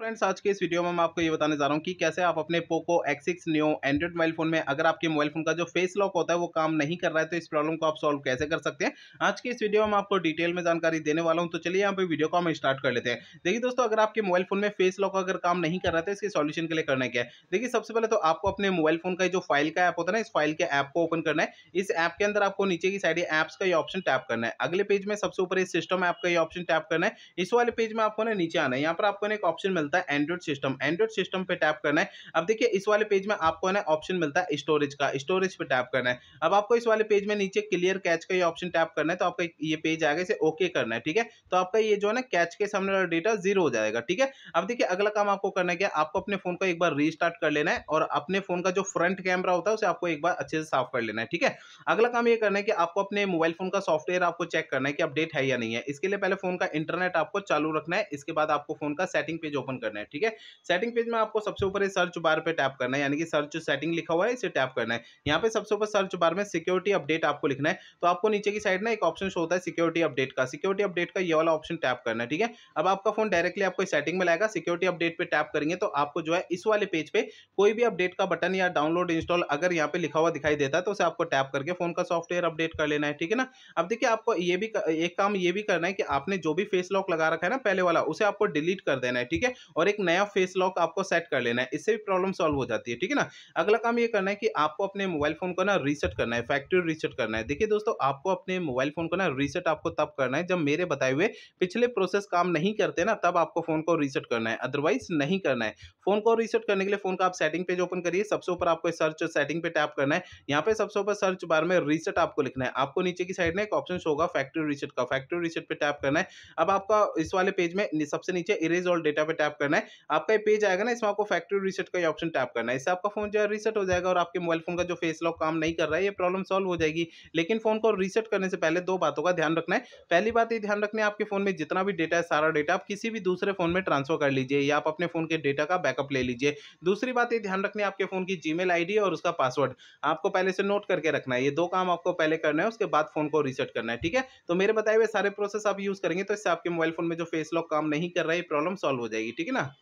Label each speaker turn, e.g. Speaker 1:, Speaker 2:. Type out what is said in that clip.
Speaker 1: friends आज के इस वीडियो में मैं आपको ये बताने जा रहा हूँ कि कैसे आप अपने Poco X6 new Android mobile phone में अगर आपके मोबाइल फोन का जो फेस लॉक होता है वो काम नहीं कर रहा है तो इस प्रॉब्लम को आप सॉल्व कैसे कर सकते हैं आज के इस वीडियो में आपको डिटेल में जानकारी देने वाला हूँ तो चलिए यहाँ पे वीडियो को हम स्टार्ट कर लेते हैं देखिए दोस्तों अगर आपके मोबाइल फोन में फेस लॉक अगर काम नहीं कर रहा है तो इसके सोल्यूशन के लिए करना क्या है देखिए सबसे पहले तो आपको अपने मोबाइल फोन का जो फाइल का ऐप होता है ना इस फाइल के ऐप को ओपन करना है इस ऐप के अंदर आपको नीचे की साइड ऐप्स का ये ऑप्शन टैप करना है अगले पेज में सबसे ऊपर इस सिस्टम ऐप का ये ऑप्शन टैप करना है इस वाले पेज में आपको ना नीचे आना है यहाँ पर आपको एक ऑप्शन मिलता मिलता है एंड्रॉइड सिस्टम एंड्रॉइड सिस्टम पे टैप करना है अब देखिए इस वाले पेज में आपको ना ऑप्शन मिलता है स्टोरेज का स्टोरेज पे टैप करना है अब आपको इस वाले पेज में नीचे क्लियर कैच का ये ऑप्शन टैप करना है तो आपका ये पेज आगे से ओके करना है ठीक है तो आपका ये जो है ना कैच के सामने वाला डेटा जीरो हो जाएगा ठीक है अब देखिए अगला काम आपको करना क्या आपको अपने फोन को एक बार रिस्टार्ट कर लेना है और अपने फोन का जो फ्रंट कैमरा होता है उसे आपको एक बार अच्छे से साफ कर लेना है ठीक है अगला काम ये करना है कि आपको अपने मोबाइल फोन का सॉफ्टवेयर आपको चेक करना है कि अपडेट है या नहीं है इसके लिए पहले फोन का इंटरनेट आपको चालू रखना है इसके बाद आपको फोन का सेटिंग पेज ओपन करना है ठीक है सेटिंग पेज में आपको सबसे ऊपर सर्च बार पे टैप करना है यानी कि सर्च सेटिंग लिखा हुआ है इसे टैप करना है यहाँ पे सबसे ऊपर सर्च बार में सिक्योरिटी अपडेट आपको लिखना है तो आपको नीचे की साइड ना एक ऑप्शन होता है सिक्योरिटी अपडेट का सिक्योरिटी अपडेट का ये वाला ऑप्शन टैप करना है ठीक है अब आपका फोन डायरेक्टली आपको सेटिंग में लाएगा सिक्योरिटी अपडेट पर टैप करेंगे तो आपको जो है इस वाले पेज पर कोई भी अपडेट का बटन या डाउनलोड इंस्टॉल अगर यहाँ पे लिखा हुआ दिखाई देता है तो उसे आपको टैप करके फोन का सॉफ्टवेयर अपडेट कर लेना है ठीक है ना अब देखिए आपको ये भी एक काम ये भी करना है कि आपने जो भी फेस लॉक लगा रखा है ना पहले वाला उसे आपको डिलीट कर देना है ठीक है और एक नया फेस लॉक आपको सेट कर लेना है इससे भी प्रॉब्लम सॉल्व हो जाती है ठीक है ना अगला काम ये करना है कि आपको अपने मोबाइल फ़ोन को ना रीसेट करना है फैक्ट्री रीसेट करना है देखिए दोस्तों आपको अपने मोबाइल फ़ोन को ना रीसेट आपको तब करना है जब मेरे बताए हुए पिछले प्रोसेस काम नहीं करते ना तब आपको फ़ोन को रीसेट करना है अदरवाइज नहीं करना है फ़ोन को रीसेट करने के लिए फ़ोन का आप सेटिंग पेज ओपन करिए सबसे ऊपर आपको सर्च सेटिंग पे टैप करना है यहाँ पे सबसे ऊपर सर्च बार में रीसेट आपको लिखना है आपको नीचे की साइड में एक ऑप्शन होगा फैक्ट्री रीसेट का फैक्ट्री रीसेट पे टैप करना है अब आपका इस वाले पेज में सबसे नीचे इरेज ऑल डेटा पे टैप करना है आपका ये पेज आएगा ना इसमें आपको फैक्ट्री रीसेट का ये ऑप्शन टैप करना है इससे आपका फोन जो है रीसेट हो जाएगा और आपके मोबाइल फोन का जो फेस लॉक काम नहीं कर रहा है ये प्रॉब्लम सॉल्व हो जाएगी लेकिन फोन को रीसेट करने से पहले दो बातों का ध्यान रखना है पहली बात ये ध्यान रखना है आपके फोन में जितना भी डेटा है सारा डेटा आप किसी भी दूसरे फोन में ट्रांसफर कर लीजिए या आप अपने फोन के डेटा का बैकअप ले लीजिए दूसरी बात ये ध्यान रखना है आपके फोन की जी मेल और उसका पासवर्ड आपको पहले से नोट करके रखना है ये दो काम आपको पहले करना है उसके बाद फोन को रीसेट करना है ठीक है तो मेरे बताए हुए सारे प्रोसेस आप यूज करेंगे तो इससे आपके मोबाइल फोन में जो फेस लॉक काम नहीं कर रहा है प्रॉब्लम सॉल्व हो जाएगी ठीक है ठीक है ना